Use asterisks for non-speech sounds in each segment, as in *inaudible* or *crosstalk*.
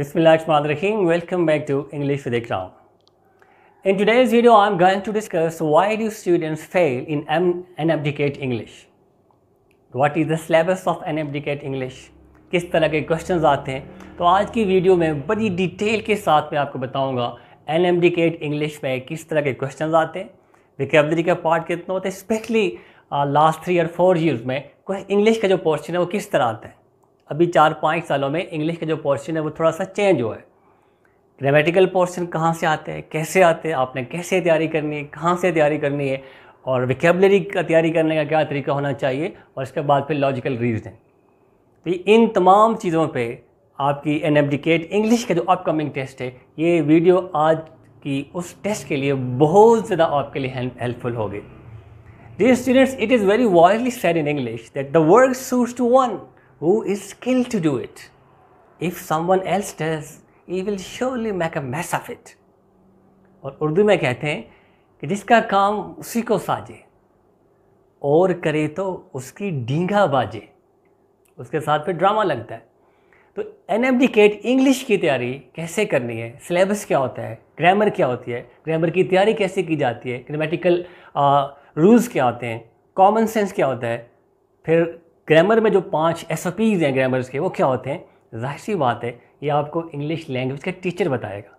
Bismillahirrahmanirrahim. Welcome back to English with Ikram. In today's video, I'm going to discuss why do students fail in NMDCAT English? What is the syllabus of NMDCAT English? किस तरह के questions आते हैं तो आज की video में बड़ी डिटेल के साथ मैं आपको बताऊंगा NMDCAT इंग्लिश में किस तरह के क्वेश्चंस आते हैं रिकवरी का पार्ट कितना होता है स्पेशली लास्ट थ्री और फोर ईयर्स में इंग्लिश का जो पोर्शन है वो किस तरह आता है अभी चार पाँच सालों में इंग्लिश का जो पोर्शन है वो थोड़ा सा चेंज हुआ है ग्रामेटिकल पोर्शन कहाँ से आते हैं कैसे आते हैं आपने कैसे तैयारी करनी है कहाँ से तैयारी करनी है और विकेबलरी का तैयारी करने का क्या तरीका होना चाहिए और इसके बाद फिर लॉजिकल रीजनिंग तो इन तमाम चीज़ों पे आपकी एन इंग्लिश का जो अपकमिंग टेस्ट है ये वीडियो आज की उस टेस्ट के लिए बहुत ज़्यादा आपके लिए हेल्पफुल होगी dear students it is very widely said in English that the word suits to one who is skilled to do it. If someone else does, he will surely make a mess of it. और उर्दू में कहते हैं कि जिसका काम उसी को साजे और करे तो उसकी डींगा बाजे उसके साथ फिर ड्रामा लगता है तो N M D CAT English की तैयारी कैसे करनी है सिलेबस क्या होता है ग्रामर क्या होती है ग्रामर की तैयारी कैसे की जाती है ग्रामेटिकल रूल्स uh, क्या होते हैं कॉमन सेंस क्या होता है फिर ग्रामर में जो पांच एस हैं ग्रामर्स के वो क्या होते हैं जाहिर सी बात है ये आपको इंग्लिश लैंग्वेज का टीचर बताएगा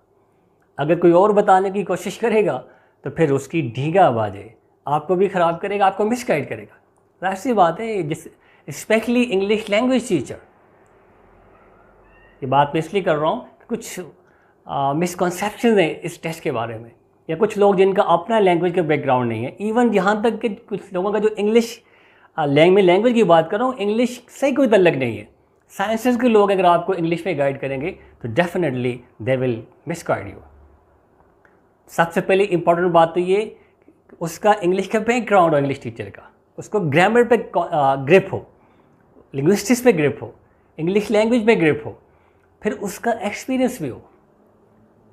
अगर कोई और बताने की कोशिश करेगा तो फिर उसकी ढीगा आवाज़ है आपको भी ख़राब करेगा आपको मिसगाइड करेगा जाहिर सी बात है जिस स्पेशली इंग्लिश लैंग्वेज टीचर ये बात मैं इसलिए कर रहा हूँ कुछ मिसकनसेप्शन हैं इस टेस्ट के बारे में या कुछ लोग जिनका अपना लैंग्वेज का बैकग्राउंड नहीं है इवन यहाँ तक कि कुछ लोगों का जो इंग्लिश लैंग में लैंग्वेज की बात करूँ इंग्लिश से कोई तलक नहीं है साइंसेज के लोग अगर आपको इंग्लिश में गाइड करेंगे तो definitely they will miss guide you सबसे पहले इंपॉर्टेंट बात तो ये उसका इंग्लिश का बैकग्राउंड हो इंग्लिश टीचर का उसको ग्रामर पे ग्रिप हो लिंग्विस्टिक्स पे ग्रिप हो इंग्लिश लैंग्वेज पे ग्रिप हो फिर उसका एक्सपीरियंस भी हो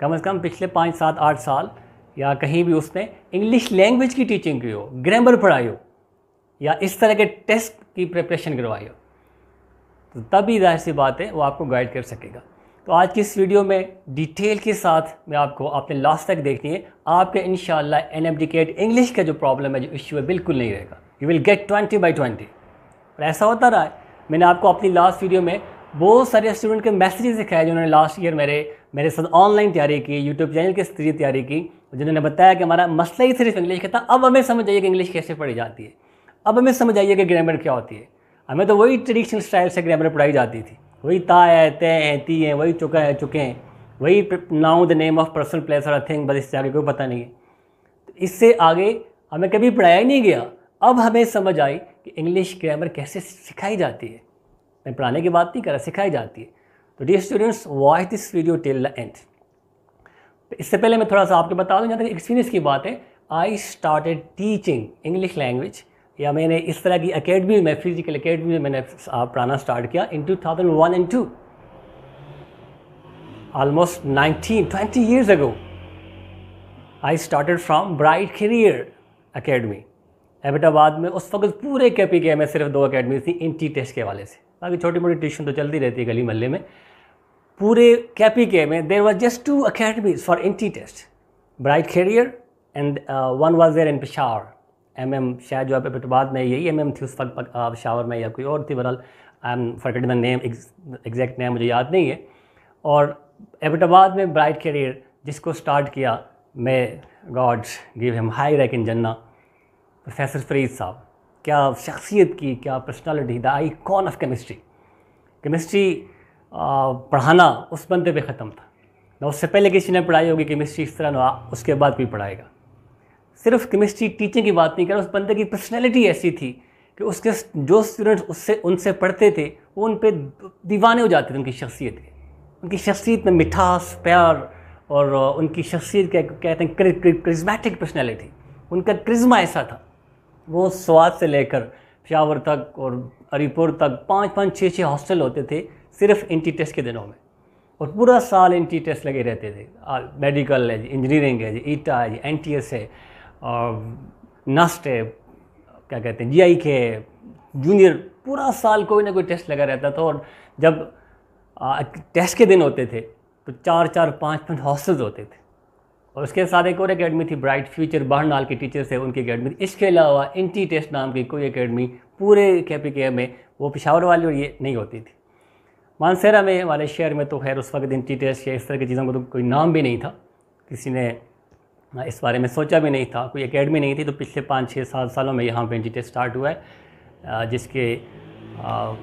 कम से कम पिछले पाँच सात आठ साल या कहीं भी उसने इंग्लिश लैंग्वेज की टीचिंग की हो ग्रामर पढ़ाई हो या इस तरह के टेस्ट की प्रिपरेशन करवाई हो तो तभी जाहिर सी बात है वो आपको गाइड कर सकेगा तो आज की इस वीडियो में डिटेल के साथ मैं आपको आपने लास्ट तक देखनी है आपके इन एन गेट इंग्लिश का जो प्रॉब्लम है जो इश्यू है बिल्कुल नहीं रहेगा you will get twenty by twenty और ऐसा होता रहा है मैंने आपको अपनी लास्ट वीडियो में बहुत सारे स्टूडेंट के मैसेजेस दिखाए जिन्होंने लास्ट ईयर मेरे मेरे साथ ऑनलाइन तैयारी की यूट्यूब चैनल के जरिए तैयारी की जिन्होंने बताया कि हमारा मसला ही सिर्फ इंग्लिश का था अब हमें समझ आइए कि इंग्लिश कैसे पढ़ी जाती है अब हमें समझ आइए कि ग्रामर क्या होती है हमें तो वही ट्रेडिशनल स्टाइल से ग्रामर पढ़ाई जाती थी वही ता है तय है ती है वही चुका है चुके हैं वही now the name of person place और थिंग बस इससे आगे कोई पता नहीं है तो इससे आगे हमें कभी पढ़ाया ही नहीं गया अब हमें समझ आई कि इंग्लिश ग्रामर कैसे सिखाई जाती है मैं पढ़ाने की बात नहीं कर रहा सिखाई जाती है तो the students watch this video till the end इससे पहले मैं थोड़ा सा आपको बता दूँ जहाँ तक एक्सपीरियंस की बात है I started teaching English language या मैंने इस तरह की अकेडमी में फिजिकल अकेडमी में मैंने पढ़ाना स्टार्ट किया in two thousand one and to almost nineteen twenty years ago I started from Bright Career Academy Ahmedabad में उस वक्त पूरे के पी के में सिर्फ दो अकेडमी थी इन टी टेस्ट के वाले से बाकी छोटी मोटी ट्यूशन तो चलती रहती है गली महल्ले में पूरे के पी के में there was just two academies for in T test Bright Career and one was there in Peshawar M M शायद जो आप बट में यही एम एम थी उस वक्त शावर में या कोई और थी बहरहाल I am forgot the name exact name मुझे याद नहीं है और एबटाबाद तो में ब्राइट करियर जिसको स्टार्ट किया may God's give him high rank in जन्ना प्रोफेसर फरीद साहब क्या शख्सियत की क्या personality the icon of chemistry chemistry पढ़ाना उस बंदे पे ख़त्म था ना उससे पहले किसी ने पढ़ाई होगी केमिस्ट्री इस तरह ना उसके बाद भी पढ़ाएगा सिर्फ केमिस्ट्री टीचिंग की बात नहीं कर रहा उस बंदे की पर्सनैलिटी ऐसी थी कि उसके जो स्टूडेंट्स उससे उनसे पढ़ते थे वो उन पर दीवाने हो जाते थे उनकी शख्सियत के उनकी शख्सियत में मिठास प्यार और उनकी शख्सियत क्या कहते हैं क्रिज्मेटिक पर्सनैलिटी उनका क्रिज्मा ऐसा था वो स्वाद से लेकर पशावर तक और अरीपुर तक पाँच पाँच छः छः हॉस्टल होते थे सिर्फ एन टेस्ट के दिनों में और पूरा साल एन टेस्ट लगे रहते थे मेडिकल है जी इंजीनियरिंग है जी ईटा है जी एन है और नस्ट है क्या कहते हैं जी के जूनियर पूरा साल कोई ना कोई टेस्ट लगा रहता था और जब आ, टेस्ट के दिन होते थे तो चार चार पाँच पाँच हॉस्टल्स होते थे और उसके साथ एक और अकेडमी थी ब्राइट फ्यूचर बहरनाल के टीचर्स है उनकी अकेडमी थी इसके अलावा इंटी टेस्ट नाम की कोई अकेडमी पूरे के पी के में वो पिशावर वाली और ये नहीं होती थी मानसेरा में हमारे शहर में तो खैर उस वक्त इंटी टेस्ट या इस तरह की चीज़ों को तो कोई नाम भी नहीं था किसी ने इस बारे में सोचा भी नहीं था कोई अकेडमी नहीं थी तो पिछले पाँच छः सात सालों में यहाँ पे एन स्टार्ट हुआ है जिसके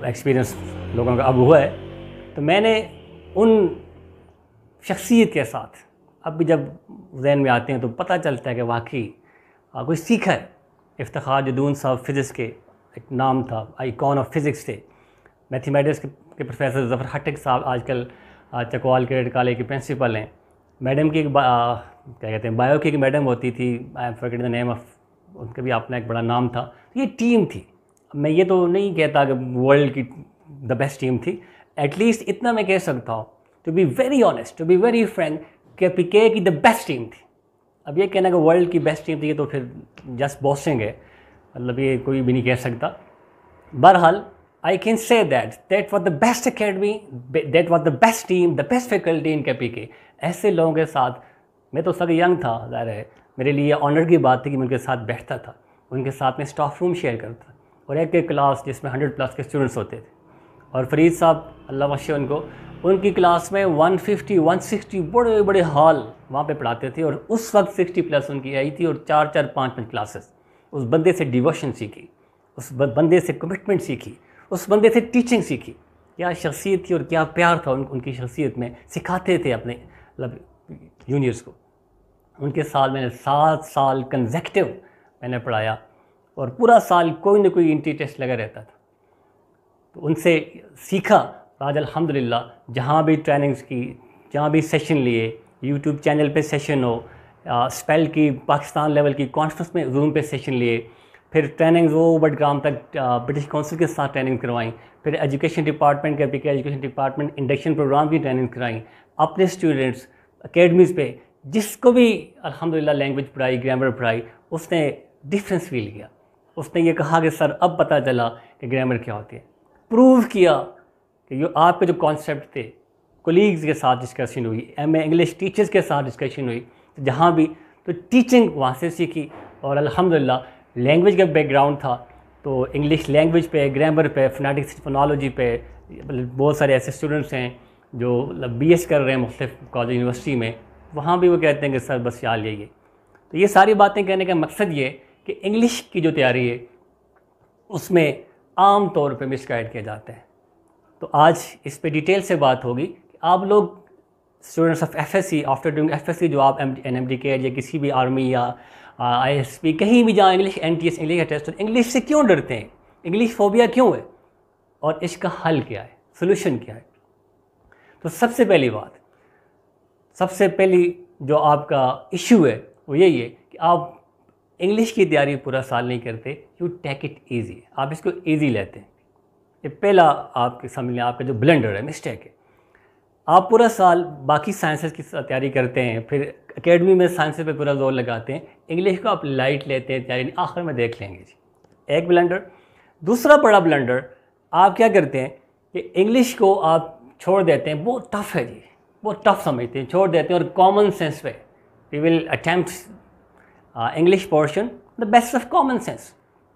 एक्सपीरियंस लोगों का अब हुआ है तो मैंने उन शख्सियत के साथ अब भी जब जहन में आते हैं तो पता चलता है कि वाकई कोई सीखा है इफ्तार जदून साहब फिज़िक्स के एक नाम था आइकॉन ऑफ फिज़िक्स थे मैथमेटिक्स के प्रोफेसर जफ़र हटक साहब आजकल चकवाल क्रेडिट कॉलेज के प्रिंसिपल हैं मैडम की एक क्या कहते हैं बायो की एक मैडम होती थी I am forget the name of उनका भी अपना एक बड़ा नाम था तो ये टीम थी मैं ये तो नहीं कहता कि वर्ल्ड की द बेस्ट टीम थी एटलीस्ट इतना मैं कह सकता हूँ to be very honest to be very friend K P K की द बेस्ट टीम थी अब ये कहना कि वर्ल्ड की बेस्ट टीम थी ये तो फिर जस्ट बॉसिंग है मतलब ये कोई भी नहीं कह सकता बहरहाल I can say that that was the best academy best was the best team the best faculty in K P के ऐसे लोगों के साथ मैं तो उस यंग था ज़ाहिर है मेरे लिए ऑनर की बात थी कि मैं उनके साथ बैठता था उनके साथ में स्टाफ रूम शेयर करता और एक एक क्लास जिसमें हंड्रेड प्लस के स्टूडेंट्स होते थे और फरीद साहब अल्लाह वशे उनको उनकी क्लास में 150, 160 बड़े बड़े हॉल वहाँ पे पढ़ाते थे और उस वक्त 60 प्लस उनकी आई थी और चार चार पाँच पाँच क्लासेस उस बंदे से डिवोशन सीखी उस बंदे से कमिटमेंट सीखी उस बंदे से टीचिंग सीखी क्या शख्सियत थी और क्या प्यार था उन, उनकी शख्सियत में सिखाते थे अपने मतलब जूनियर्स को उनके साथ मैंने सात साल कन्जेक्टिव मैंने पढ़ाया और पूरा साल कोई ना कोई इंटी टेस्ट लगा रहता था तो उनसे सीखा आज अलहमदिल्ला जहाँ भी ट्रेनिंग्स की जहाँ भी सेशन लिए यूट्यूब चैनल पे सेशन हो स्पेल की पाकिस्तान लेवल की कॉन्फ्रेंस में जूम पे सेशन लिए फिर ट्रेनिंग वो ग्राम तक ब्रिटिश काउंसिल के साथ ट्रेनिंग करवाई फिर education department K P education department induction program की ट्रेनिंग कराई अपने स्टूडेंट्स अकेडमीज़ पे जिसको भी अल्हम्दुलिल्लाह लैंग्वेज पढ़ाई ग्रामर पढ़ाई उसने डिफरेंस फील किया उसने ये कहा कि सर अब पता चला कि ग्रामर क्या होती है प्रूव किया कि जो आपके जो कॉन्सेप्ट थे कोलीग्स के साथ डिस्कशन हुई एम इंग्लिश टीचर्स के साथ डिस्कशन हुई तो जहाँ भी तो टीचिंग वहाँ से सीखी और अलहमदिल्ला लैंग्वेज का बैकग्राउंड था तो इंग्लिश लैंग्वेज पे ग्रामर पे फनाटिक्स फोनोलॉजी पे मतलब बहुत सारे ऐसे स्टूडेंट्स हैं जो बी मतलब एस कर रहे हैं मुख्तफ कॉलेज यूनिवर्सिटी में वहाँ भी वो कहते हैं कि सर बस यार यही है तो ये सारी बातें कहने का मकसद ये कि इंग्लिश की जो तैयारी है उसमें आम तौर पे गाइड किया जाता है तो आज इस पे डिटेल से बात होगी कि आप लोग students of F S C after doing F S C जो आप एम एन एम डी के या किसी भी आर्मी या आई एस पी कहीं भी जाएँ English N T S English का टेस्ट इंग्लिश तो से क्यों डरते हैं इंग्लिश फोबिया क्यों है और इसका हल क्या है सोल्यूशन क्या है तो सबसे पहली बात सबसे पहली जो आपका इशू है वो यही है कि आप इंग्लिश की तैयारी पूरा साल नहीं करते यू टेक इट ईजी आप इसको ईजी लेते हैं ये पहला आपके समझ लें आपका जो ब्लेंडर है मिस्टेक है आप पूरा साल बाकी साइंसेस की तैयारी करते हैं फिर एकेडमी में साइंसेस पे पूरा जोर लगाते हैं इंग्लिश को आप लाइट लेते हैं तैयारी आखिर में देख लेंगे जी एक ब्लेंडर दूसरा बड़ा ब्लेंडर आप क्या करते हैं कि इंग्लिश को आप छोड़ देते हैं बहुत टफ है जी बहुत टफ समझते हैं छोड़ देते हैं और कॉमन सेंस पे we will attempt English portion the best of common sense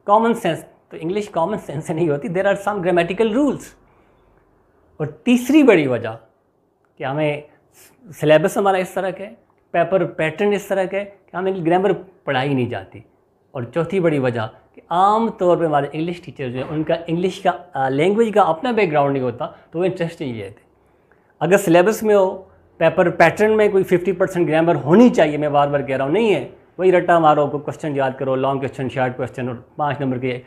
common sense तो इंग्लिश कॉमन सेंस से नहीं होती there are some grammatical rules और तीसरी बड़ी वजह कि हमें सिलेबस हमारा इस तरह का है पेपर पैटर्न इस तरह का है कि हमें ग्रामर पढ़ाई नहीं जाती और चौथी बड़ी वजह कि आम तौर पे हमारे इंग्लिश टीचर जो हैं उनका इंग्लिश का लैंग्वेज का अपना बैकग्राउंड नहीं होता तो वो इंटरेस्ट नहीं लेते अगर सिलेबस में हो पेपर पैटर्न में कोई 50 परसेंट ग्रामर होनी चाहिए मैं बार बार कह रहा हूँ नहीं है वही रट्टा मारो को क्वेश्चन याद करो लॉन्ग क्वेश्चन शार्ट क्वेश्चन और पाँच नंबर के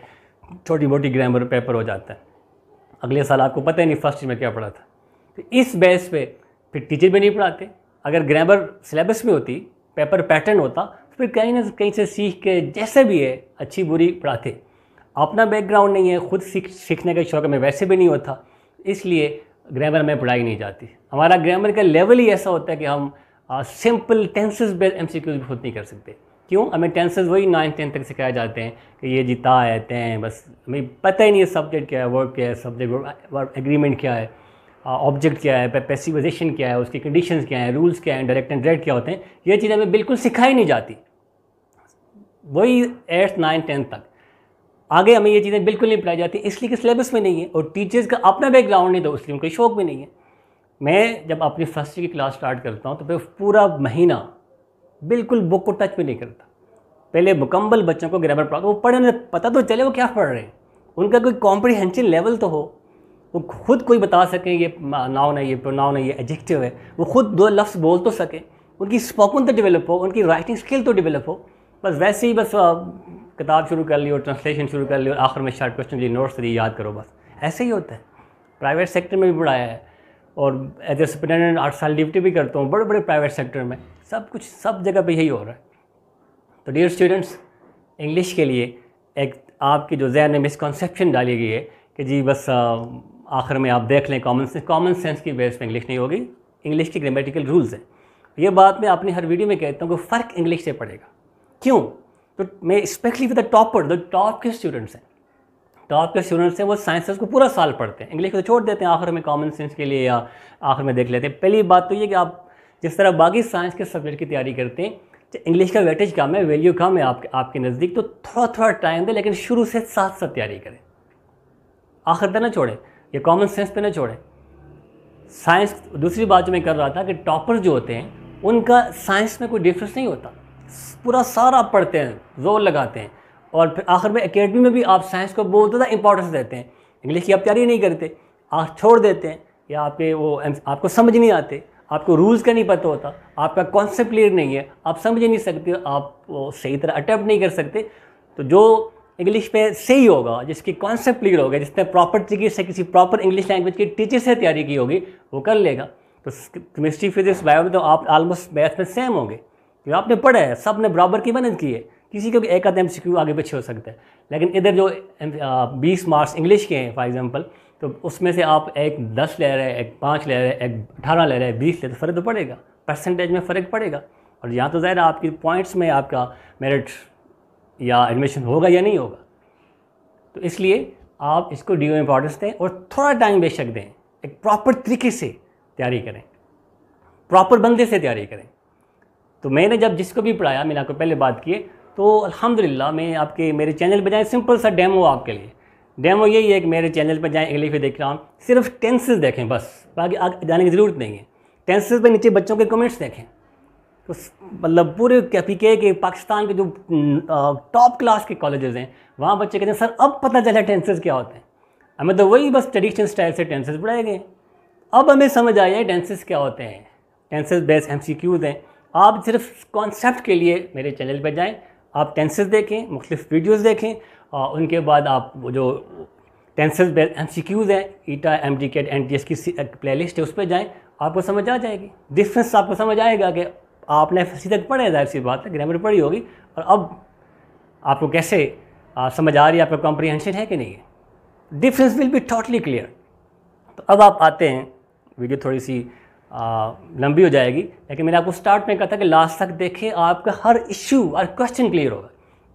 छोटी मोटी ग्रामर पेपर हो जाता है अगले साल आपको पता ही नहीं फर्स्ट ईयर में क्या पढ़ा था तो इस बेस पे फिर टीचर भी नहीं पढ़ाते अगर ग्रामर सिलेबस में होती पेपर पैटर्न होता फिर कहीं ना कहीं से सीख के जैसे भी है अच्छी बुरी पढ़ाते अपना बैकग्राउंड नहीं है खुद सीख सीखने का शौक में वैसे भी नहीं होता इसलिए ग्रामर में पढ़ाई नहीं जाती हमारा ग्रामर का लेवल ही ऐसा होता है कि हम simple tenses based M C Qs खुद नहीं कर सकते क्यों हमें टेंसेस वही नाइन्थ टेंथ तक सिखाए जाते हैं कि ये जीता है तय बस हमें पता ही नहीं है सब्जेक्ट क्या है वर्ब क्या है सब्जेक्ट वर्ब एग्रीमेंट क्या है ऑब्जेक्ट क्या है पैसिवाइजेशन क्या है उसकी कंडीशंस क्या है रूल्स क्या हैं डायरेक्ट एंड डायरेक्ट क्या होते हैं ये चीज़ें हमें बिल्कुल सिखाई नहीं जाती वही एट्थ नाइन टेंथ तक आगे हमें ये चीज़ें बिल्कुल नहीं पढ़ाई जाती इसलिए कि सिलेबस में नहीं है और टीचर्स का अपना बैकग्राउंड नहीं तो इसलिए उनका शौक भी नहीं है मैं जब अपनी फर्स्ट ईयर की क्लास स्टार्ट करता हूँ तो फिर पूरा महीना बिल्कुल बुक को टच भी नहीं करता पहले मुकम्मल बच्चों को ग्रामर पढ़ा वो पढ़े उन्हें पता तो चले वो क्या पढ़ रहे हैं उनका कोई कॉम्प्रीहेंशन लेवल तो हो वो खुद कोई बता सकें ये नाउन है ये प्रोनाउन है ये एडजेक्टिव है वो खुद दो लफ्ज़ बोल तो सकें उनकी स्पोकन तो डेवलप हो उनकी राइटिंग स्किल तो डेवलप हो बस वैसे ही बस किताब शुरू कर ली और ट्रांसलेशन शुरू कर ली और आखिर में शार्ट क्वेश्चन जी नोट्स दी याद करो बस ऐसे ही होता है प्राइवेट सेक्टर में भी पढ़ाया है और एज ए सुपरिटेंडेंट आठ साल ड्यूटी भी करता हूँ बड़े बड़े प्राइवेट सेक्टर में सब कुछ सब जगह पर यही हो रहा है तो डियर स्टूडेंट्स इंग्लिश के लिए एक आपकी जो जहन में मिसकॉन्सेप्शन डाली गई है कि जी बस आखिर में आप देख लें कॉमन सेंस कॉमन सेंस की बेस पर इंग्लिश नहीं होगी इंग्लिश के ग्रामेटिकल रूल्स हैं ये बात मैं अपनी हर वीडियो में कहता हूँ कि फ़र्क इंग्लिश से पड़ेगा क्यों तो मैं specially with the topper the top के स्टूडेंट्स हैं टॉप के स्टूडेंट्स हैं वो साइंसेस को पूरा साल पढ़ते हैं इंग्लिश को तो छोड़ देते हैं आखिर में कॉमन सेंस के लिए या आखिर में देख लेते हैं पहली बात तो ये कि आप जिस तरह बाकी साइंस के सब्जेक्ट की तैयारी करते हैं तो इंग्लिश का वेटेज कम है वैल्यू कम है आपके आपके नज़दीक तो थोड़ा थोड़ा टाइम दें लेकिन शुरू से साथ साथ तैयारी करें आखिर पर ना छोड़ें या कॉमन सेंस पे ना छोड़ें साइंस दूसरी बात जो मैं कर रहा था कि टॉपर जो होते हैं उनका साइंस में कोई डिफरेंस नहीं होता पूरा सारा पढ़ते हैं जोर लगाते हैं और फिर आखिर में एकेडमी में भी आप साइंस को बहुत ज़्यादा इंपॉर्टेंस देते हैं इंग्लिश की आप तैयारी नहीं करते आप छोड़ देते हैं या आपके वो आपको समझ नहीं आते आपको रूल्स का नहीं पता होता आपका कॉन्सेप्ट क्लियर नहीं है आप समझ नहीं सकते आप वो सही तरह अटैम्प्ट नहीं कर सकते तो जो इंग्लिश में सही होगा जिसकी कॉन्सेप्ट क्लियर होगा जिसने प्रॉपर तरीके से किसी प्रॉपर इंग्लिश लैंग्वेज के टीचर से तैयारी की होगी वो कर लेगा तो केमिस्ट्री फिजिक्स बायो में तो आप ऑलमोस्ट मैथ में सेम होंगे क्योंकि आपने पढ़ा है सब ने बराबर की मेहनत की है किसी का भी एक आध एम आगे पीछे हो सकता है लेकिन इधर जो बीस मार्क्स इंग्लिश के हैं फॉर एग्ज़ाम्पल तो उसमें से आप एक दस ले रहे हैं एक पाँच ले रहे हैं एक अठारह ले रहे हैं बीस ले तो फ़र्क तो पड़ेगा परसेंटेज में फ़र्क पड़ेगा और यहाँ तो ज़ाहिर आपकी पॉइंट्स में आपका मेरिट या एडमिशन होगा या नहीं होगा तो इसलिए आप इसको ड्यू इम्पोर्टेंस दें और थोड़ा टाइम बेशक दें एक प्रॉपर तरीके से तैयारी करें प्रॉपर बंदे से तैयारी करें तो मैंने जब जिसको भी पढ़ाया मैंने आपको पहले बात की तो अल्हम्दुलिल्लाह मैं आपके मेरे चैनल पर जाएँ सिंपल सा डेमो आपके लिए डेमो यही है कि मेरे चैनल पर जाएँ अगली फिर देख रहा हूँ सिर्फ टेंसेस देखें बस बाकी आगे जाने की ज़रूरत नहीं है टेंसेस पर नीचे बच्चों के कमेंट्स देखें तो मतलब पूरे कैपी के पाकिस्तान के जो टॉप क्लास के कॉलेजेस हैं वहाँ बच्चे कहते हैं सर अब पता चला टेंसेज क्या होते हैं हमें मतलब तो वही बस ट्रेडिशनल स्टाइल से टेंसेज पढ़ाए गए अब हमें समझ आया टेंसेस क्या होते हैं tenses base M C Qs हैं आप सिर्फ कॉन्सेप्ट के लिए मेरे चैनल पर जाएँ आप टेंसेस देखें मुख्तफ वीडियोज़ देखें और उनके बाद आप जो tenses base M C Qs ETEA M D CAT कैट एन टी एस की प्ले लिस्ट है उस पर जाएँ आपको समझ आ जाएगी डिफ्रेंस आपको समझ आएगा कि आपने एफ तक पढ़े जाहिर सी बात है ग्रामर पढ़ी होगी और अब आपको कैसे आ, समझ आ रही है आपका कॉम्प्रीहेंशन है कि नहीं है difference will be totally clear तो अब आप आते हैं वीडियो थोड़ी सी लंबी हो जाएगी लेकिन मैंने आपको स्टार्ट में कहा था कि लास्ट तक देखें आपका हर इश्यू हर क्वेश्चन क्लियर होगा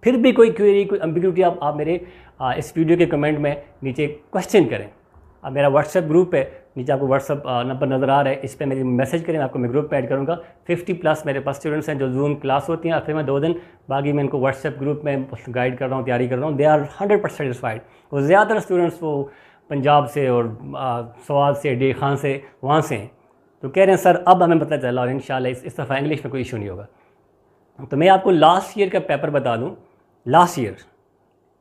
फिर भी कोई क्वेरी कोई अम्बिग्यूटी आप, आप मेरे आ, इस वीडियो के कमेंट में नीचे क्वेश्चन करें अब मेरा व्हाट्सएप ग्रुप है नीचे आपको व्हाट्सअप नंबर नज़र आ रहा है इस पर मेरी मैसेज करें आपको मैं ग्रुप में ऐड करूँगा फिफ्टी प्लस मेरे पास स्टूडेंट्स हैं जो जूम क्लास होती हैं फिर में दो दिन बाकी मैं इनको व्हाट्सएप ग्रुप में गाइड कर रहा हूँ तैयारी कर रहा हूँ they are hundred percent satisfied और ज़्यादातर स्टूडेंट्स वो पंजाब से और सवाल से डे खान से वहाँ से हैं तो कह रहे हैं सर अब हमें पता चला और इन इस, इस दफ़ा इंग्लिश में कोई इशू नहीं होगा तो मैं आपको लास्ट ईयर का पेपर बता दूँ लास्ट ईयर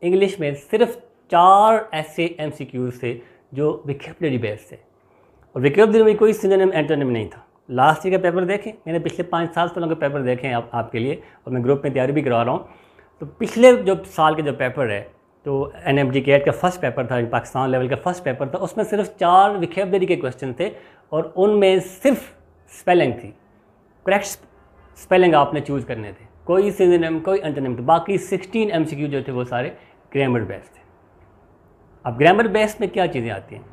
इंग्लिश में सिर्फ चार ऐसे एम सी क्यूज़ थे जो विकेबलरी बेस्ड थे और विकेबलरी में कोई सिनोनिम एंटरनेम नहीं था लास्ट ईयर का पेपर देखें मैंने पिछले पाँच साल से के पेपर देखे हैं आप, आपके लिए और मैं ग्रुप में तैयारी भी करवा रहा हूँ तो पिछले जो साल के जो पेपर है तो एन एम के एड का फर्स्ट पेपर था पाकिस्तान लेवल का फर्स्ट पेपर था उसमें सिर्फ चार विकेबलरी के क्वेश्चन थे और उनमें सिर्फ स्पेलिंग थी करेक्ट स्पेलिंग आपने चूज़ करने थे कोई सिजनम कोई अंतनम तो बाकी सिक्सटीन एम जो थे वो सारे ग्रामर बेस्ड थे अब ग्रामर बेस्ड में क्या चीज़ें आती हैं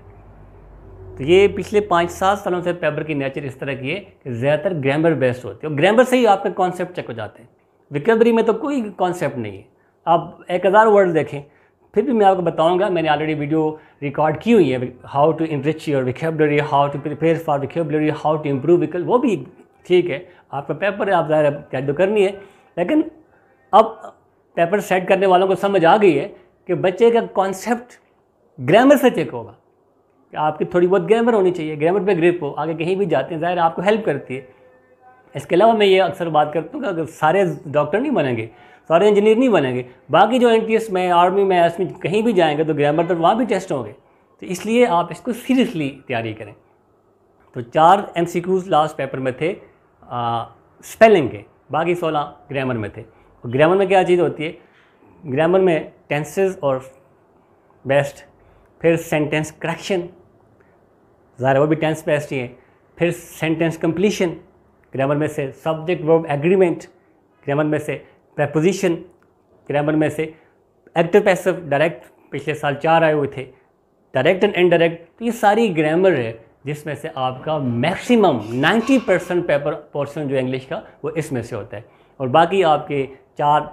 तो ये पिछले पाँच सात सालों से पेपर की नेचर इस तरह की है कि ज़्यादातर ग्रामर बेस्ड होती है और ग्रामर से ही आपके कॉन्सेप्ट चेक हो जाते हैं विकेबरी में तो कोई कॉन्सेप्ट नहीं है आप एक हज़ार वर्ड देखें फिर भी मैं आपको बताऊंगा मैंने ऑलरेडी वीडियो रिकॉर्ड की हुई है how to enrich your vocabulary how to prepare for vocabulary how to improve vocab वो भी ठीक है आपका पेपर है आप ज़ाहिर कैद तो करनी है लेकिन अब पेपर सेट करने वालों को समझ आ गई है कि बच्चे का कॉन्सेप्ट ग्रामर से चेक होगा कि आपकी थोड़ी बहुत ग्रामर होनी चाहिए ग्रामर पे ग्रिप हो आगे कहीं भी जाते हैं ज़ाहिर आपको हेल्प करती है इसके अलावा मैं ये अक्सर बात करता हूँ कि अगर सारे डॉक्टर नहीं बनेंगे सारे इंजीनियर नहीं बनेंगे बाकी जो एन में आर्मी में एस में कहीं भी जाएंगे तो ग्रामर तक तो वहाँ भी टेस्ट होंगे तो इसलिए आप इसको सीरियसली तैयारी करें तो चार एम लास्ट पेपर में थे स्पेलिंग के बाकी सोलह ग्रामर में थे ग्रामर में क्या चीज़ होती है ग्रामर में टेंसेज और बेस्ट फिर सेंटेंस करेक्शन ज़ाहिर वो भी टेंस बेस्ट ही है फिर सेंटेंस कंप्लीशन ग्रामर में से सब्जेक्ट वर्ब एग्रीमेंट ग्रामर में से प्रपोजिशन ग्रामर में से एक्टिव पैसिव डायरेक्ट पिछले साल चार आए हुए थे डायरेक्ट एंड इनडायरेक्ट तो ये सारी ग्रामर है जिसमें से आपका मैक्सिमम 90 परसेंट पेपर पोर्शन जो इंग्लिश का वो इसमें से होता है और बाकी आपके चार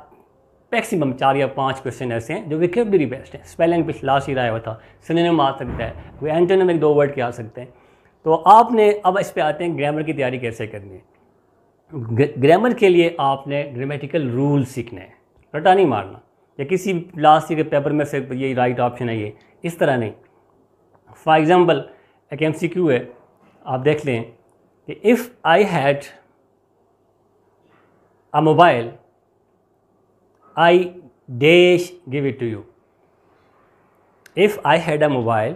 मैक्सिमम चार या पांच क्वेश्चन ऐसे हैं जो विकेबरी बेस्ट हैं स्पेलिंग पिछ लास्ट ईयर आया हुआ था सिनेम आ सकता है कोई एंटोनम एक दो वर्ड के आ सकते हैं तो आपने अब इस पर आते हैं ग्रामर की तैयारी कैसे करनी है ग्रामर के लिए आपने ग्रामेटिकल रूल सीखने हैं रटा नहीं मारना या किसी लास्ट ईयर के पेपर में से ये राइट ऑप्शन है ये इस तरह नहीं फॉर एग्ज़ाम्पल एक एम सी क्यू है आप देख लें कि if I had a mobile I dash give it to you if I had a mobile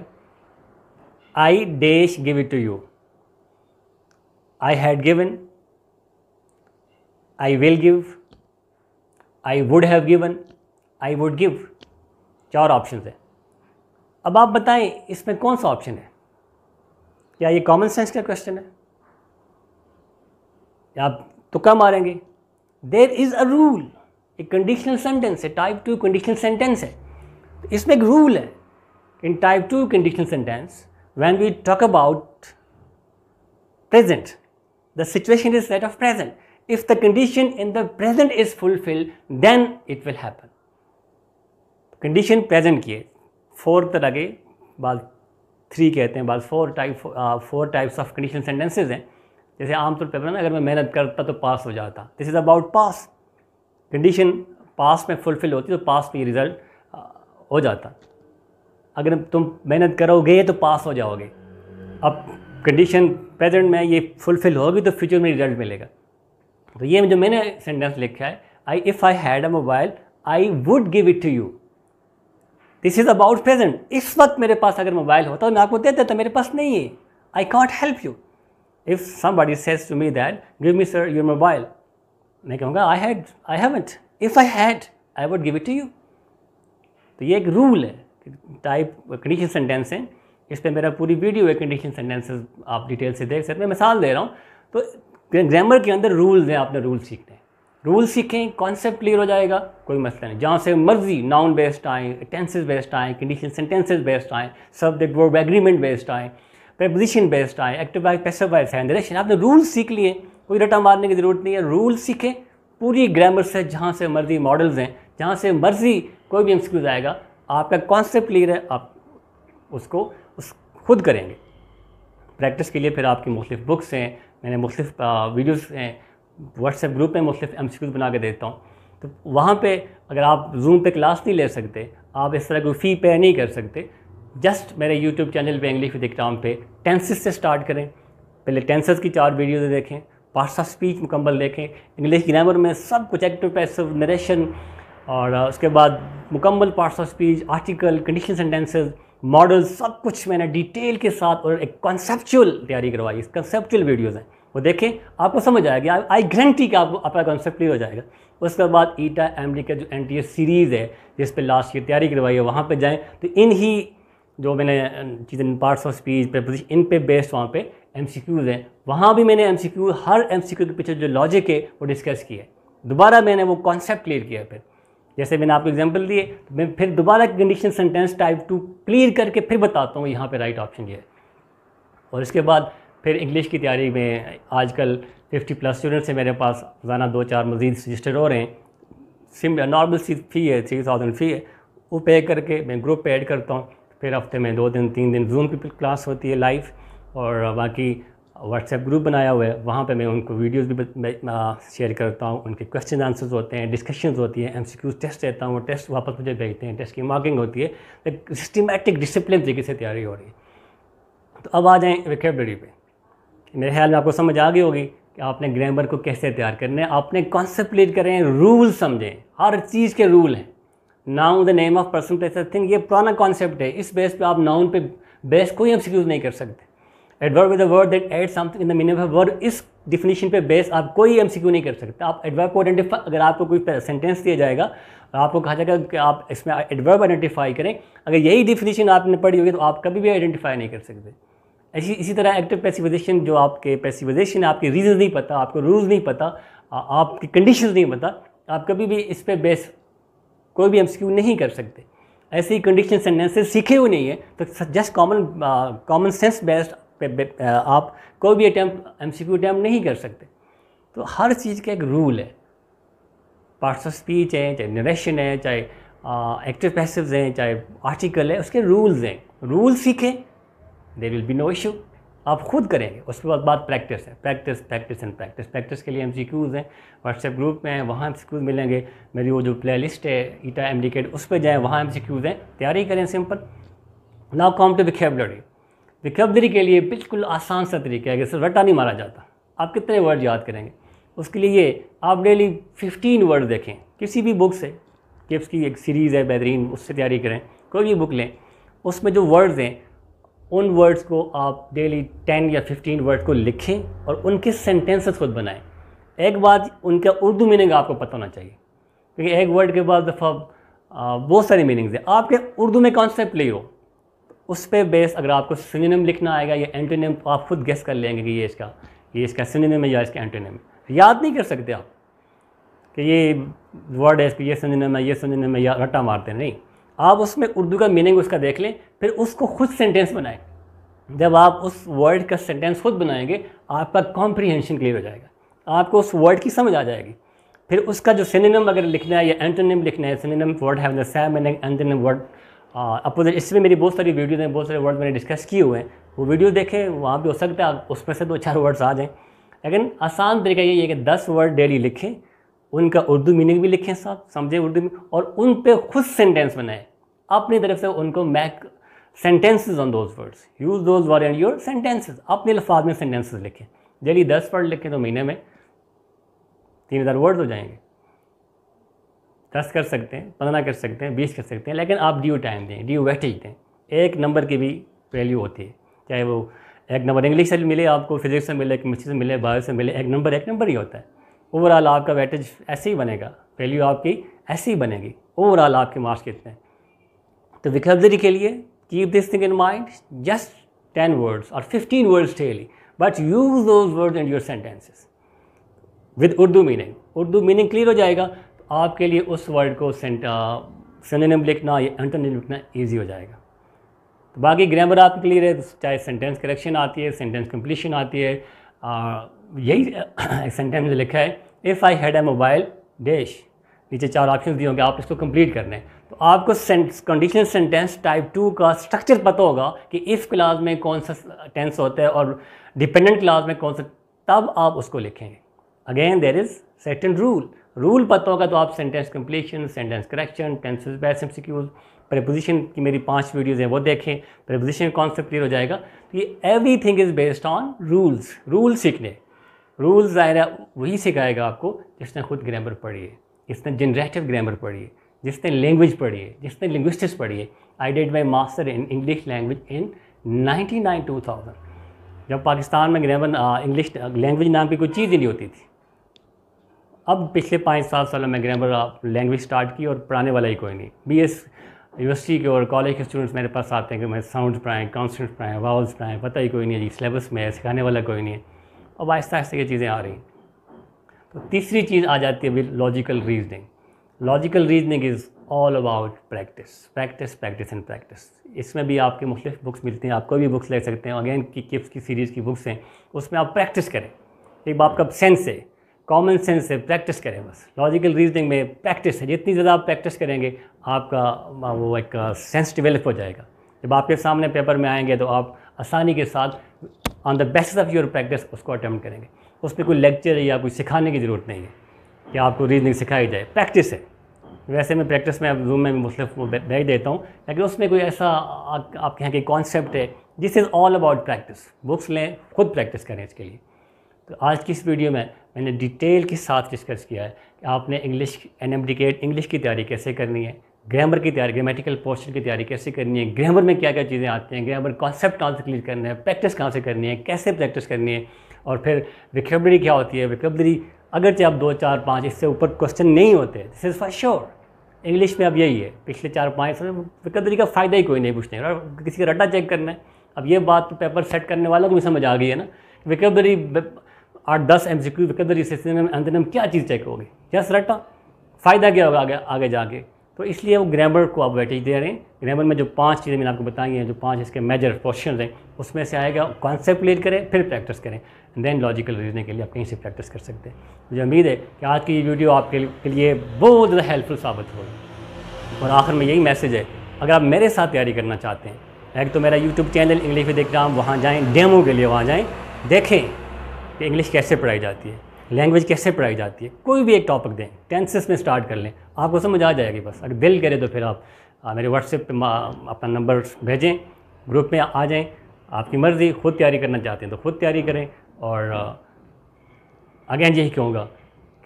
I dash give it to you I had given I will give I would have given I would give चार option है अब आप बताएं इसमें कौन सा option है क्या ये कॉमन सेंस का क्वेश्चन है या आप तुक्का मारेंगे देर इज़ अ रूल एक कंडीशनल सेंटेंस है टाइप टू कंडीशनल सेंटेंस है तो इसमें एक रूल है in type two conditional sentence when we talk about present the situation is set of present if the condition in the present is fulfil then it will happen condition present की है four तरह के बाद three कहते हैं बाल four type four types of condition sentences हैं जैसे आमतौर पर ना अगर मैं मेहनत करता तो पास हो जाता this is about past condition past में फुलफिल होती तो पास में रिज़ल्ट uh, हो जाता अगर तुम मेहनत करोगे तो पास हो जाओगे अब कंडीशन प्रेजेंट में ये फुलफिल होगी तो फ्यूचर में रिज़ल्ट मिलेगा तो ये जो मैंने सेंटेंस लिखा है I if I had a mobile I would give it to you this is about present इस वक्त मेरे पास अगर मोबाइल होता तो मैं आपको देता देता मेरे पास नहीं है I can't help you if somebody says to me that give me sir your mobile मैं कहूँगा I had I haven't if I had I would give it to you तो ये एक रूल है टाइप कंडीशन सेंटेंस है इस पर मेरा पूरी वीडियो है कंडीशन सेंटेंस आप डिटेल से देख सकते हैं मिसाल दे रहा हूँ तो ग्रामर के अंदर रूल्स हैं आपने रूल सीखने रूल सीखें कॉन्सेप्ट क्लियर हो जाएगा कोई मसला नहीं जहाँ से मर्जी नाउन बेस्ड आए टेंसेज बेस्ड आए कंडीशन सेंटेंसेज बेस्ड आए सब्जेक्ट वर्ब एग्रीमेंट बेस्ड आए प्रपोजिशन बेस्ड आए एक्टिव वाइज पैसिव वाइज है डायरेक्शन आपने रूल सीख लिए कोई रटा मारने की ज़रूरत नहीं है रूल सीखें पूरी ग्रामर से जहाँ से मर्जी मॉडल्स हैं जहाँ से मर्जी कोई भी एम आएगा आपका कॉन्सेप्ट क्लियर है आप उसको उस खुद करेंगे प्रैक्टिस के लिए फिर आपकी मुख्तफ बुक्स हैं मैंने मुख्तु वीडियोस व्हाट्सएप ग्रुप में मुख्तफ एम सी बना के देता हूँ तो वहाँ पे अगर आप जूम पे क्लास नहीं ले सकते आप इस तरह कोई फ़ी पे नहीं कर सकते जस्ट मेरे यूट्यूब चैनल पे इंग्लिश विद इकटाम पे टेंसेस से स्टार्ट करें पहले टेंसेस की चार वीडियोज़ देखें पार्ट्स ऑफ स्पीच मुकम्मल देखें इंग्लिश ग्रामर में सब कुछ एक्टिव पैसिव नरेशन और उसके बाद मुकम्मल parts of speech article condition sentences model सब कुछ मैंने डिटेल के साथ और एक कॉन्सेप्चुअल तैयारी करवाई है कंसेप्चुअल वीडियोज़ हैं वो देखें आपको समझ आएगी आई गारंटी कि आपको आपका कॉन्सेप्ट क्लियर हो जाएगा उसके बाद ईटा एम का जो एन सीरीज़ है जिस पर लास्ट ईयर तैयारी करवाई है वहाँ पर जाएँ तो इन ही जो मैंने चीज़ें पार्ट्स ऑफ स्पीच प्रपोजिशन इन पे बेस्ड वहाँ पे एम हैं वहाँ भी मैंने एम हर एम के पीछे जो लॉजिक है वो डिस्कस किया है दोबारा मैंने वो कॉन्सेप्ट क्लियर किया है फिर जैसे मैंने आपको एग्ज़ाम्पल दिए तो मैं फिर दोबारा condition sentence type two clear करके फिर बताता हूँ यहाँ पे राइट ऑप्शन ये और इसके बाद फिर इंग्लिश की तैयारी में आजकल 50 प्लस स्टूडेंट्स हैं मेरे पास रोज़ाना दो चार मजीद रजिस्टर हो रहे हैं सिम नॉर्मल सी फ़ी है थ्री थाउजेंड फ़ी है वो पे करके मैं ग्रुप पे ऐड करता हूँ फिर हफ्ते में दो दिन तीन दिन जूम की क्लास होती है लाइव और बाकी व्हाट्सएप ग्रुप बनाया हुआ है वहाँ पे मैं उनको वीडियोस भी शेयर करता हूँ उनके क्वेश्चन आंसर्स होते हैं डिस्कशंस होती हैं एमसीक्यूज टेस्ट देता हूँ टेस्ट वापस मुझे भेजते हैं टेस्ट की मार्किंग होती है तो सिस्टमेटिक डिसिप्लिन तरीके से तैयारी हो रही है तो अब आ जाएँ विकेबलरी पर मेरे ख्याल में आपको समझ आ गई होगी कि आपने ग्रामर को कैसे तैयार करना है आपने कॉन्सेप्ट लीड करें रूल समझें हर चीज़ के रूल हैं noun the name of person place thing ये पुराना कॉन्सेप्ट है इस बेस पे आप नाउन पे बेस कोई एमसीक्यूज नहीं कर सकते adverb is a word that add something in the meaning of word इस डिफिनीशन पे बेस आप कोई एम नहीं कर सकते आप एडवर्ब को आइडेंटिफाई अगर आपको कोई सेंटेंस दिया जाएगा आपको कहा जाएगा कि आप इसमें एडवर्ब आइडेंटिफाई करें अगर यही डिफिनीशन आपने पढ़ी होगी तो आप कभी भी आइडेंटिफाई नहीं कर सकते ऐसी इसी तरह एक्टिव पैसिवाइजेशन जो आपके पैसिवाइजेशन आपके रीजन नहीं पता आपको रूल्स नहीं पता आपकी कंडीशन नहीं पता आप कभी भी इस पर बेस कोई भी एम नहीं कर सकते ऐसे ही कंडीशन सेंटेंसेस सीखे हुए नहीं है तो just common common sense based पे आप कोई भी अटैम्प्ट एम सी क्यू नहीं कर सकते तो हर चीज़ का एक रूल है पार्ट्स ऑफ स्पीच है चाहे नरेशन है चाहे एक्टिव पैसिव हैं चाहे आर्टिकल है उसके रूल्स हैं रूल सीखें there will be no issue आप खुद करेंगे उसके बाद बात प्रैक्टिस है practice practice and practice practice के लिए एम सी क्यूज़ हैं व्हाट्सएप ग्रुप में हैं वहाँ एम सी क्यूज़ मिलेंगे मेरी वो जो प्ले लिस्ट है ईटा एम डी उस पर जाएँ वहाँ एम सी क्यूज़ हैं तैयारी करें simple now come to vocabulary recovery के लिए बिल्कुल आसान सा तरीका है कि सिर्फ रट्टा नहीं मारा जाता आप कितने वर्ड याद करेंगे उसके लिए आप डेली 15 वर्ड देखें किसी भी बुक से किप्स की एक सीरीज़ है बेहतरीन उससे तैयारी करें कोई भी बुक लें उसमें जो वर्ड्स हैं उन वर्ड्स को आप डेली 10 या 15 वर्ड को लिखें और उनके सेंटेंसेस खुद बनाएं एक बात उनका उर्दू मीनिंग आपको पता होना चाहिए क्योंकि एक वर्ड के बाद दफ़ा बहुत सारी मीनिंग्स हैं आपके उर्दू में कॉन्सेप्ट ले हो उस पर बेस अगर आपको सिनेम लिखना आएगा या एंटोनेम तो आप खुद गेस कर लेंगे कि ये इसका ये इसका सिनेम है या इसका एंटोनेम याद नहीं कर सकते आप कि ये वर्ड है इसका ये सिनेम है ये सिनेम है या रट्टा मारते नहीं आप उसमें उर्दू का मीनिंग उसका देख लें फिर उसको खुद सेंटेंस बनाएं जब आप उस वर्ड का सेंटेंस खुद बनाएंगे आपका कॉम्प्रीहेंशन क्लियर हो जाएगा आपको उस वर्ड की समझ आ जाएगी फिर उसका जो सिनेम अगर लिखना है या एंटोनिम लिखना है सिनेम वर्ड है सेम एंटोनिम वर्ड अपोजिट इसमें मेरी बहुत सारी वीडियोज़ हैं बहुत सारे वर्ड मैंने डिस्कस किए हुए हैं वो वीडियो देखें वहाँ भी हो सकता है उसमें से दो चार वर्ड्स आ जाएँ लेकिन आसान तरीका ये है कि दस वर्ड डेली लिखें उनका उर्दू मीनिंग भी लिखें साहब समझें उर्दू में और उन पर खुद सेंटेंस बनाएं अपनी तरफ से उनको make sentences on those words use those word and your sentences अपने लफाज में सेंटेंसेज लिखें डेली दस वर्ड लिखें तो महीने में तीन हज़ार वर्ड हो जाएंगे दस कर सकते हैं पंद्रह कर सकते हैं बीस कर सकते हैं लेकिन आप ड्यू टाइम दें ड्यू वेटेज दें एक नंबर की भी वैल्यू होती है चाहे वो एक नंबर इंग्लिश से मिले आपको फिजिक्स से मिले केमिस्ट्री से मिले बायो से मिले एक नंबर एक नंबर ही होता है ओवरऑल आपका वेटेज ऐसे ही बनेगा वैल्यू आपकी ऐसे ही बनेगी ओवरऑल आपके मार्क्स कितने हैं तो विकलबरी के लिए keep this thing in mind just ten words और fifteen words daily but use those words in your sentences with Urdu meaning Urdu meaning clear हो जाएगा आपके लिए उस वर्ड को सेंटनेम uh, लिखना या एंटोनिम लिखना ईजी हो जाएगा तो बाकी ग्रामर आपके क्लियर है चाहे सेंटेंस करेक्शन आती है सेंटेंस कंप्लीशन आती है आ, uh, यही सेंटेंस *coughs* में लिखा है if I had a mobile dash नीचे चार ऑप्शन दिए होंगे आप इसको कंप्लीट करने हैं तो आपको कंडीशनल सेंटेंस टाइप टू का स्ट्रक्चर पता होगा कि इफ़ क्लास में कौन सा टेंस होता है और डिपेंडेंट क्लास में कौन सा तब आप उसको लिखेंगे again there is certain rule rule पता होगा तो आप sentence completion sentence correction tenses base MCQs preposition की मेरी पांच वीडियोस हैं वो देखें प्रपोजिशन कॉन्सेप्ट क्लियर हो जाएगा तो ये everything is based on rules rule सीखने रूल्स दायरा वही सिखाएगा आपको जिसने खुद ग्रामर पढ़ी है जिसने जनरेटिव ग्रामर पढ़ी है जिसने लैंग्वेज पढ़ी है जिसने लिंग्विस्टिक्स पढ़ी है I did my master in English language in ninety nine two thousand जब पाकिस्तान में ग्रामर इंग्लिश लैंग्वेज नाम की कोई चीज़ ही नहीं होती थी अब पिछले पाँच सात सालों में ग्रामर लैंग्वेज स्टार्ट की और पढ़ाने वाला ही कोई नहीं बी एस यूनिवर्सिटी के और कॉलेज के स्टूडेंट्स मेरे पास आते हैं कि मैं साउंड पढ़ाएँ कॉन्सेंट्स पढ़ाएँ वाउल्स पढ़ाएँ पता ही कोई नहीं है जी सिलेबस में है सिखाने वाला कोई नहीं है अब आहिस्ता आहिस्ता ये चीज़ें आ रही हैं तो तीसरी चीज़ आ जाती है अभी logical reasoning logical reasoning is all about practice practice practice and practice इसमें भी आपके मुख्त बुक्स मिलती हैं आप कोई भी बुक्स ले सकते हैं अगेन की किप्स की सीरीज़ की बुक्स हैं उसमें आप प्रैक्टिस करें एक बाप का सेंस है कॉमन सेंस से प्रैक्टिस करें बस लॉजिकल रीजनिंग में प्रैक्टिस है जितनी ज़्यादा आप प्रैक्टिस करेंगे आपका वो एक सेंस डिवेलप हो जाएगा जब आपके सामने पेपर में आएंगे तो आप आसानी के साथ on the basis of your practice उसको अटैम्प्ट करेंगे उस पर कोई लेक्चर या कोई सिखाने की ज़रूरत नहीं है कि आपको रीजनिंग सिखाई जाए प्रैक्टिस है वैसे मैं प्रैक्टिस में अब जूम में भी वो बैठ देता हूँ लेकिन उसमें कोई ऐसा आपके यहाँ के कॉन्सेप्ट है this is all about practice books लें खुद प्रैक्टिस करें इसके लिए तो आज की इस वीडियो में मैंने डिटेल के साथ डिस्कस किया है कि आपने इंग्लिश एन एम इंग्लिश की तैयारी कैसे करनी है ग्रामर की तैयारी ग्रामेटिकल पोस्टर की तैयारी कैसे करनी है ग्रामर में क्या क्या चीज़ें आती हैं ग्रामर कॉन्सेप्ट कहाँ से क्लियर करना है प्रैक्टिस कहाँ से करनी है कैसे प्रैक्टिस करनी है और फिर विकेबलरी क्या होती है विकेबलरी अगरचे आप दो चार पाँच इससे ऊपर क्वेश्चन नहीं होते this is for sure English में अब यही है पिछले चार पाँच साल विकेबलरी का फ़ायदा ही कोई नहीं पूछते हैं किसी का रट्टा चेक करना है अब ये बात तो पेपर सेट करने वालों को भी समझ आ गई है ना विकेबलरी आठ दस एम सी क्यू के अंदर इस अंदर हम क्या चीज़ चेक होगी यस रटा फ़ायदा क्या होगा आगे आगे जाके तो इसलिए वो ग्रामर को आप वेटेज दे रहे हैं ग्रामर में जो पांच चीज़ें मैंने आपको बताई हैं जो पांच इसके मेजर क्वेश्चन हैं उसमें से आएगा कॉन्सेप्ट क्लियर करें फिर प्रैक्टिस करें देन लॉजिकल रीजनिंग के लिए आप कहीं से प्रैक्टिस कर सकते हैं मुझे उम्मीद है कि आज की ये वीडियो आपके लिए बहुत ज़्यादा हेल्पफुल साबित होगी और आखिर में यही मैसेज है अगर आप मेरे साथ तैयारी करना चाहते हैं एक तो मेरा यूट्यूब चैनल इंग्लिश देख रहा हूँ वहाँ जाएँ डेमो के लिए वहाँ जाएँ देखें कि इंग्लिश कैसे पढ़ाई जाती है लैंग्वेज कैसे पढ़ाई जाती है कोई भी एक टॉपिक दें टेंसेस में स्टार्ट कर लें आपको समझ आ जाएगी बस अगर दिल करे तो फिर आप आ, मेरे व्हाट्सएप पर अपना नंबर भेजें ग्रुप में आ जाएं आपकी मर्ज़ी खुद तैयारी करना चाहते हैं तो खुद तैयारी करें और अगेन यही कहूँगा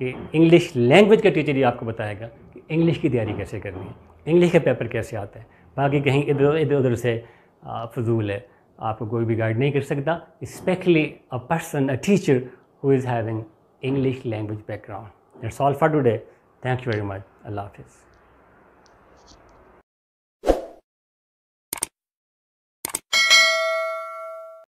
कि इंग्लिश लैंग्वेज का टीचर ही आपको बताएगा कि इंग्लिश की तैयारी कैसे करनी है इंग्लिश का पेपर कैसे आता है बाकी कहीं इधर इधर उधर से फजूल है आपको कोई भी गाइड नहीं कर सकता specially a person a teacher who is having English language background that's all for today thank you very much अल्लाह हाफिज़